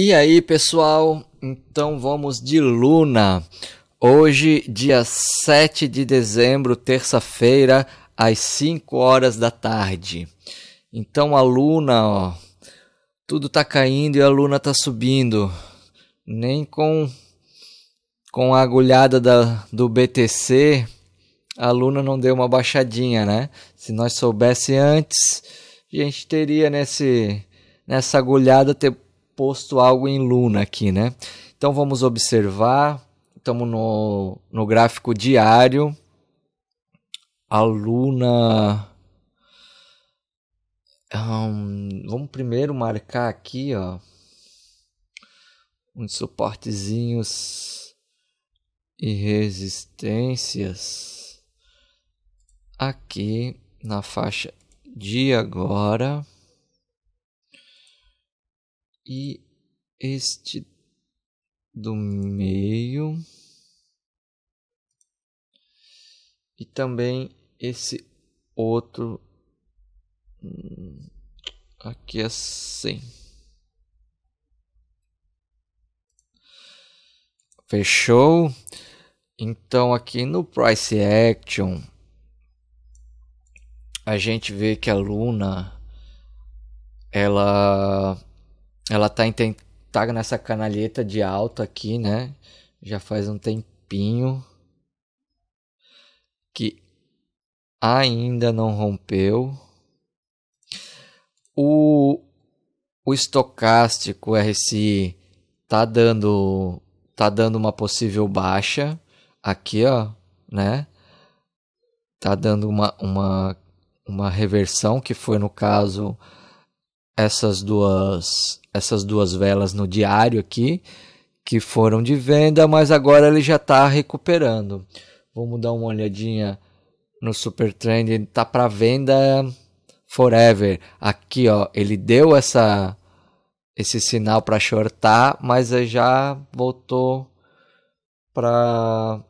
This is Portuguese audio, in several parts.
E aí, pessoal? Então vamos de Luna. Hoje, dia 7 de dezembro, terça-feira, às 5 horas da tarde. Então a Luna, ó, tudo tá caindo e a Luna tá subindo. Nem com com a agulhada da, do BTC, a Luna não deu uma baixadinha, né? Se nós soubesse antes, a gente teria nesse nessa agulhada ter posto algo em Luna aqui, né? Então vamos observar, estamos no, no gráfico diário, a Luna... Um, vamos primeiro marcar aqui, ó, uns suportezinhos e resistências aqui na faixa de agora e este do meio e também esse outro aqui assim fechou então aqui no price action a gente vê que a Luna ela ela tá, em, tá nessa canaleta de alta aqui, né? Já faz um tempinho que ainda não rompeu. O, o estocástico RSI tá dando tá dando uma possível baixa aqui, ó, né? Tá dando uma, uma, uma reversão que foi no caso essas duas essas duas velas no diário aqui que foram de venda, mas agora ele já está recuperando. Vamos dar uma olhadinha no Super Trend, tá para venda forever. Aqui, ó, ele deu essa esse sinal para shortar, mas já voltou para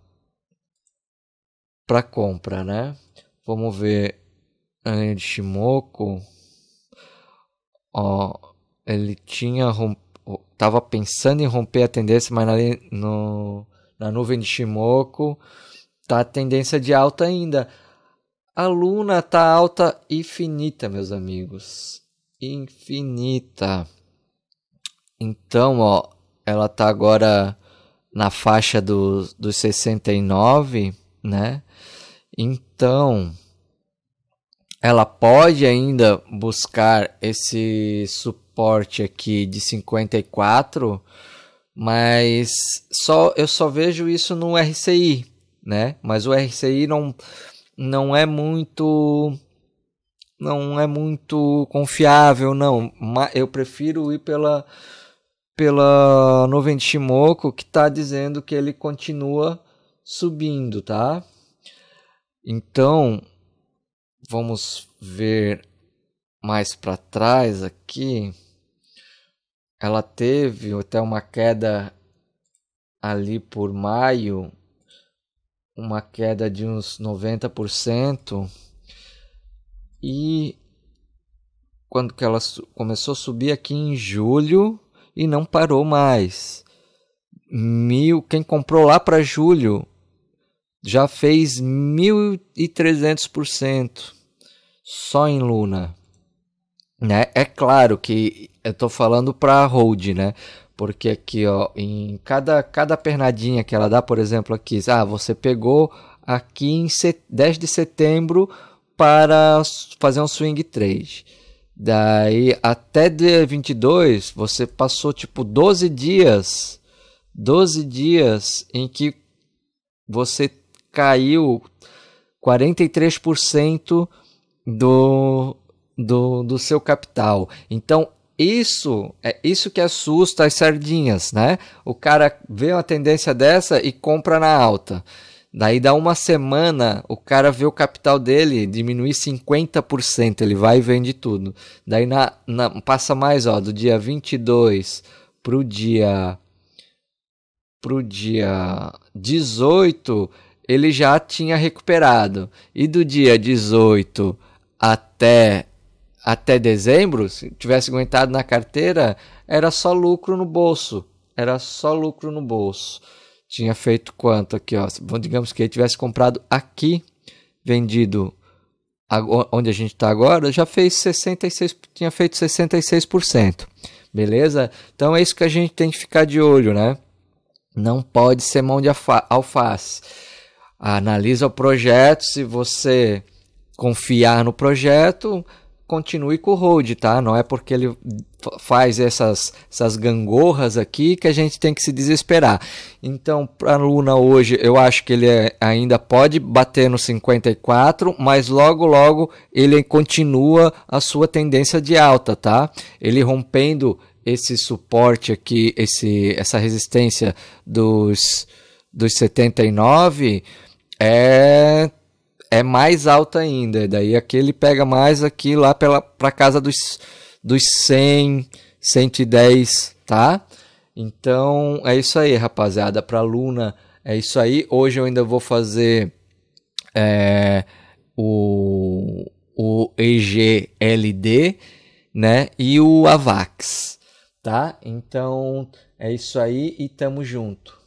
para compra, né? Vamos ver a de Shimoku ó, ele tinha tava pensando em romper a tendência, mas na, no, na nuvem de Shimoku tá a tendência de alta ainda. A luna tá alta infinita, meus amigos. Infinita. Então, ó, ela tá agora na faixa dos dos 69, né? Então, ela pode ainda buscar esse suporte aqui de 54, mas só eu só vejo isso no RCI, né? Mas o RCI não não é muito não é muito confiável não, eu prefiro ir pela pela nuvem de Shimoku que está dizendo que ele continua subindo, tá? Então, vamos ver mais para trás aqui, ela teve até uma queda ali por maio, uma queda de uns 90%. E quando que ela começou a subir aqui em julho e não parou mais. Mil, quem comprou lá para julho já fez 1.300% só em Luna. Né? É claro que eu estou falando para hold, né? Porque aqui, ó, em cada, cada pernadinha que ela dá, por exemplo, aqui, ah, você pegou aqui em 10 de setembro para fazer um swing trade. Daí até dia 22, você passou tipo 12 dias, 12 dias em que você caiu 43% do, do, do seu capital. Então, isso é isso que assusta as sardinhas, né? O cara vê uma tendência dessa e compra na alta. Daí dá uma semana, o cara vê o capital dele diminuir 50%, ele vai e vende tudo. Daí na, na passa mais, ó, do dia 22 pro dia pro dia 18, ele já tinha recuperado. E do dia 18 até, até dezembro, se tivesse aguentado na carteira, era só lucro no bolso. Era só lucro no bolso. Tinha feito quanto aqui, ó? Bom, digamos que ele tivesse comprado aqui, vendido onde a gente está agora, já fez 66, tinha feito 66%. Beleza? Então é isso que a gente tem que ficar de olho, né? Não pode ser mão de alface analisa o projeto, se você confiar no projeto, continue com o hold, tá? Não é porque ele faz essas, essas gangorras aqui que a gente tem que se desesperar. Então, para a Luna hoje, eu acho que ele é, ainda pode bater no 54, mas logo logo ele continua a sua tendência de alta, tá? Ele rompendo esse suporte aqui, esse essa resistência dos dos 79, é é mais alta ainda. Daí aquele pega mais aqui lá pela para casa dos dos 100, 110, tá? Então é isso aí, rapaziada. Para Luna é isso aí. Hoje eu ainda vou fazer é, o o EGLD, né? E o Avax, tá? Então é isso aí e tamo junto.